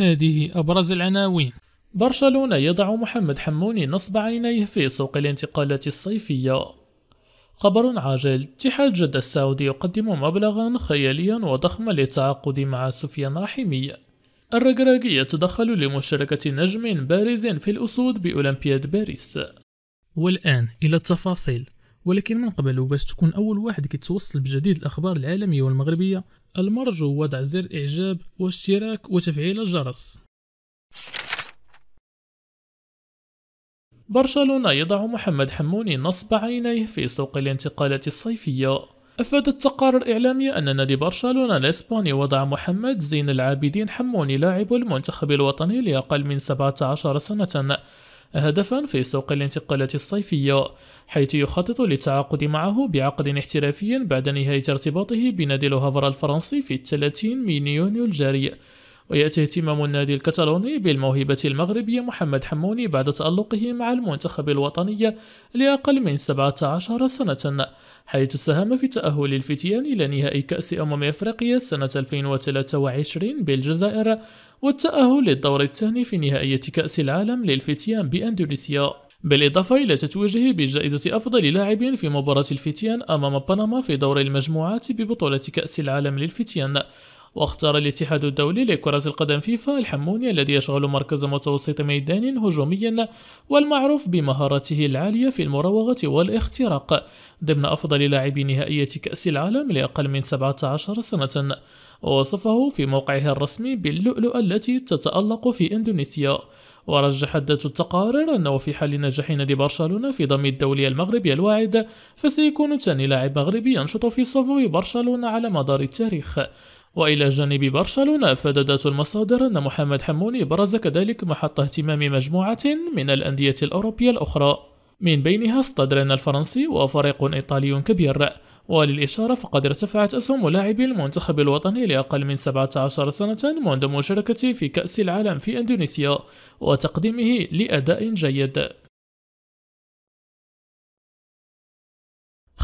هذه أبرز العناوين برشلونة يضع محمد حموني نصب عينيه في سوق الانتقالات الصيفية خبر عاجل اتحاد جدة السعودي يقدم مبلغا خياليا وضخما للتعاقد مع سفيان رحيمي الرقراقي يتدخل لمشاركة نجم بارز في الأسود بأولمبياد باريس والآن إلى التفاصيل ولكن من قبل وباش تكون أول واحد كيتوصل بجديد الأخبار العالمية والمغربية المرجو وضع زر اعجاب واشتراك وتفعيل الجرس برشلونة يضع محمد حموني نصب عينيه في سوق الانتقالات الصيفية أفادت تقارير إعلامية أن نادي برشلونة الإسباني وضع محمد زين العابدين حموني لاعب المنتخب الوطني لأقل من 17 سنة هدفا في سوق الانتقالات الصيفية حيث يخطط للتعاقد معه بعقد احترافي بعد نهاية ارتباطه بنادي لوهافر الفرنسي في 30 من يونيو الجاري ويأتي اهتمام النادي الكتالوني بالموهبة المغربية محمد حموني بعد تألقه مع المنتخب الوطني لأقل من 17 سنة حيث ساهم في تأهل الفتيان إلى نهائي كأس أمم أفريقيا سنة 2023 بالجزائر والتأهل للدور الثاني في نهائية كأس العالم للفتيان بأندونيسيا بالإضافة إلى تتويجه بجائزة أفضل لاعب في مباراة الفتيان أمام بنما في دور المجموعات ببطولة كأس العالم للفتيان واختار الاتحاد الدولي لكرة القدم فيفا الحموني الذي يشغل مركز متوسط ميدان هجوميا والمعروف بمهارته العالية في المراوغة والاختراق ضمن أفضل لاعبي نهائية كأس العالم لأقل من 17 سنة ووصفه في موقعه الرسمي باللؤلؤة التي تتألق في إندونيسيا ورجحت ذات التقارير أنه في حال نجاح نادي برشلونة في ضم الدولي المغربي الواعد فسيكون ثاني لاعب مغربي ينشط في صفوف برشلونة على مدار التاريخ وإلى جانب برشلونة فددت المصادر أن محمد حموني برز كذلك محط اهتمام مجموعة من الأندية الأوروبية الأخرى من بينها ستادرين الفرنسي وفريق إيطالي كبير وللإشارة فقد ارتفعت أسهم لاعبي المنتخب الوطني لأقل من 17 سنة منذ مشاركته في كأس العالم في أندونيسيا وتقديمه لأداء جيد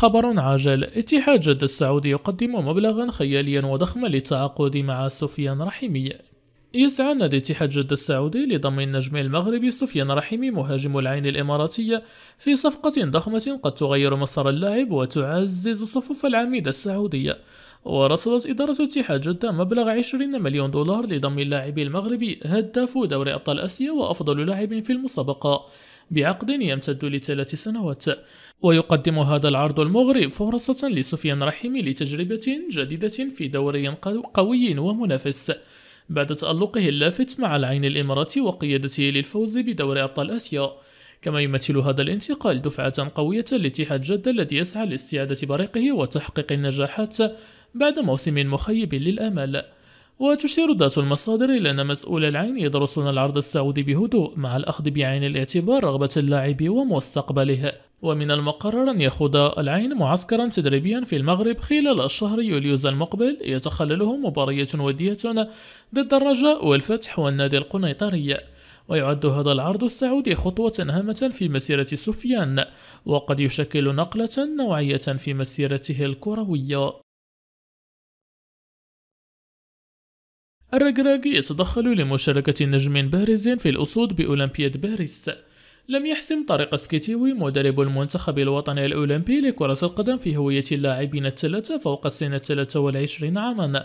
خبر عاجل اتحاد جدة السعودي يقدم مبلغا خياليا وضخما للتعاقد مع سفيان رحيمي يسعى نادي اتحاد جدة السعودي لضم النجم المغربي سفيان رحيمي مهاجم العين الإماراتية في صفقة ضخمة قد تغير مسار اللاعب وتعزز صفوف العميد السعودية ورصدت إدارة اتحاد جدة مبلغ 20 مليون دولار لضم اللاعب المغربي هداف دوري أبطال آسيا وأفضل لاعب في المسابقة بعقد يمتد لثلاث سنوات ويقدم هذا العرض المغري فرصة لسفيان رحيمي لتجربة جديدة في دوري قوي ومنافس بعد تألقه اللافت مع العين الإماراتي وقيادته للفوز بدور أبطال آسيا كما يمثل هذا الانتقال دفعة قوية لاتحاد جدة الذي يسعى لاستعادة بريقه وتحقيق النجاحات بعد موسم مخيب للآمال وتشير ذات المصادر إلى أن مسؤول العين يدرسون العرض السعودي بهدوء مع الأخذ بعين الاعتبار رغبة اللاعب ومستقبله ومن المقرر أن يخوض العين معسكرا تدريبيا في المغرب خلال الشهر يوليوز المقبل يتخلله مبارية ودية ضد الرجاء والفتح والنادي القنيطري ويعد هذا العرض السعودي خطوة هامة في مسيرة سفيان وقد يشكل نقلة نوعية في مسيرته الكروية الرجراجي يتدخل لمشاركة نجم بارز في الأسود بأولمبياد باريس لم يحسم طارق سكيتيوي مدرب المنتخب الوطني الأولمبي لكرة القدم في هوية اللاعبين الثلاثة فوق السن الثلاثة والعشرين عاما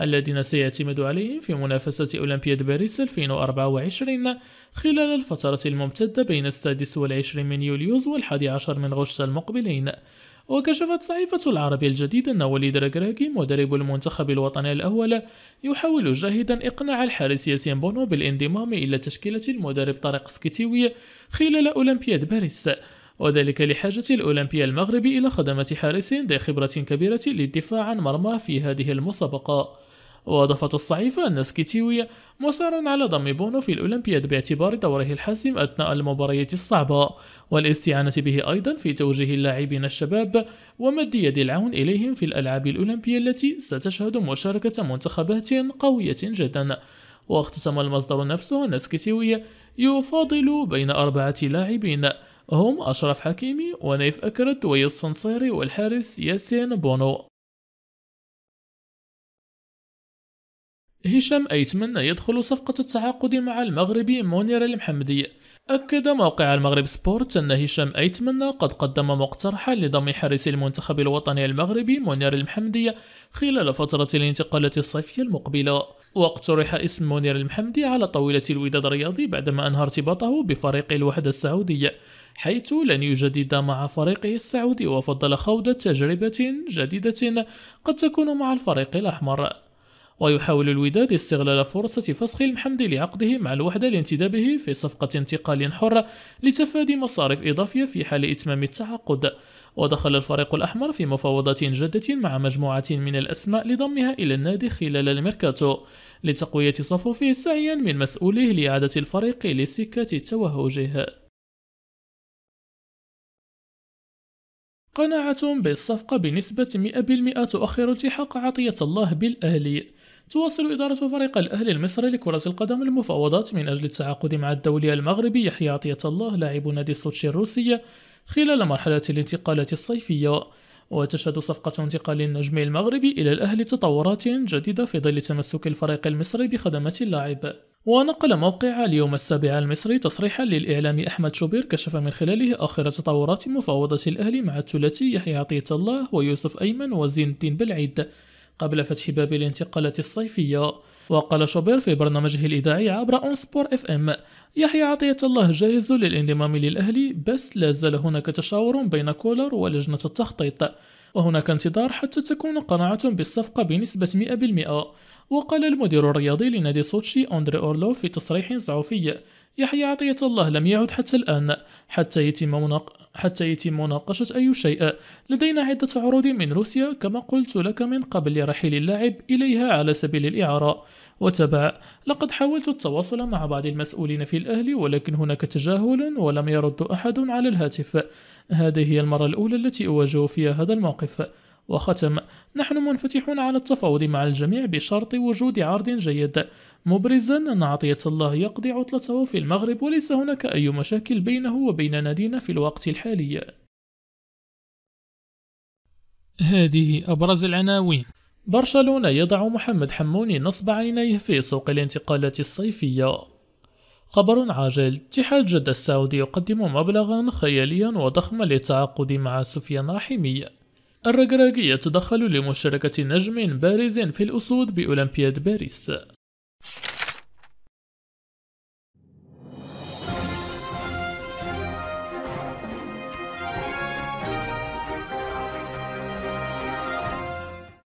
الذين سيعتمد عليهم في منافسة أولمبياد باريس 2024 خلال الفترة الممتدة بين السادس والعشرين من يوليوز والحادي عشر من غشت المقبلين وكشفت صحيفة العربية الجديدة أن وليد ركراكي مدرب المنتخب الوطني الأول يحاول جاهدا إقناع الحارس ياسين بونو بالانضمام إلى تشكيلة المدرب طارق سكتيوي خلال أولمبياد باريس وذلك لحاجة الأولمبيا المغربي إلى خدمة حارس ذي خبرة كبيرة للدفاع عن مرماه في هذه المسابقة وأضافت الصحيفة أن سكيتيوي مصر على ضم بونو في الأولمبياد باعتبار دوره الحاسم أثناء المباريات الصعبة والاستعانة به أيضا في توجيه اللاعبين الشباب ومد يد العون إليهم في الألعاب الأولمبية التي ستشهد مشاركة منتخبات قوية جدا واختتم المصدر نفسه أن سكيتيوي يفاضل بين أربعة لاعبين هم أشرف حكيمي ونيف أكرد ويوسف صنصيري والحارس ياسين بونو هشام أيتمن يدخل صفقة التعاقد مع المغربي منير المحمدي أكد موقع المغرب سبورت أن هشام أيتمن قد قدم مقترحا لضم حارس المنتخب الوطني المغربي منير المحمدي خلال فترة الانتقالات الصيفية المقبلة واقترح اسم منير المحمدي على طاولة الوداد الرياضي بعدما أنهى ارتباطه بفريق الوحدة السعودية حيث لن يجدد مع فريقه السعودي وفضل خوض تجربة جديدة قد تكون مع الفريق الأحمر ويحاول الوداد استغلال فرصة فسخ المحمدي لعقده مع الوحدة لانتدابه في صفقة انتقال حرة لتفادي مصارف إضافية في حال إتمام التعاقد ودخل الفريق الأحمر في مفاوضات جادة مع مجموعة من الأسماء لضمها إلى النادي خلال الميركاتو لتقوية صفوفه سعيا من مسؤوليه لإعادة الفريق لسكة توهجه قناعة بالصفقة بنسبة 100% تؤخر التحاق عطية الله بالأهلي تواصل إدارة فريق الأهلي المصري لكرة القدم المفاوضات من أجل التعاقد مع الدولي المغربي يحيى عطية الله لاعب نادي سوتشي الروسية خلال مرحلة الانتقالات الصيفية وتشهد صفقة انتقال النجم المغربي إلى الأهلي تطورات جديدة في ظل تمسك الفريق المصري بخدمة اللاعب ونقل موقع اليوم السابع المصري تصريحا للإعلام أحمد شوبير كشف من خلاله آخر تطورات مفاوضة الأهلي مع الثلاثي يحيى عطية الله ويوسف أيمن وزين الدين بالعيد قبل فتح باب الانتقالات الصيفية وقال شوبير في برنامجه الإذاعي عبر أون سبور اف ام يحيى عطية الله جاهز للانضمام للأهلي بس لا زال هناك تشاور بين كولر ولجنة التخطيط وهناك انتظار حتى تكون قناعة بالصفقة بنسبة 100% وقال المدير الرياضي لنادي سوتشي أندري أورلوف في تصريح صحفي يحيى عطية الله لم يعد حتى الآن حتى يتم حتى يتم مناقشة أي شيء لدينا عدة عروض من روسيا كما قلت لك من قبل رحيل اللاعب إليها على سبيل الإعارة وتبع لقد حاولت التواصل مع بعض المسؤولين في الأهلي ولكن هناك تجاهل ولم يرد أحد على الهاتف هذه هي المرة الأولى التي أواجه فيها هذا الموقف وختم نحن منفتحون على التفاوض مع الجميع بشرط وجود عرض جيد مبرزا أن عطية الله يقضي عطلته في المغرب وليس هناك أي مشاكل بينه وبين نادينا في الوقت الحالي هذه أبرز العناوين برشلونة يضع محمد حموني نصب عينيه في سوق الانتقالات الصيفية خبر عاجل اتحاد جدة السعودي يقدم مبلغا خياليا وضخما للتعاقد مع سفيان رحيمي الرجراجي يتدخل لمشاركة نجم بارز في الأسود بأولمبياد باريس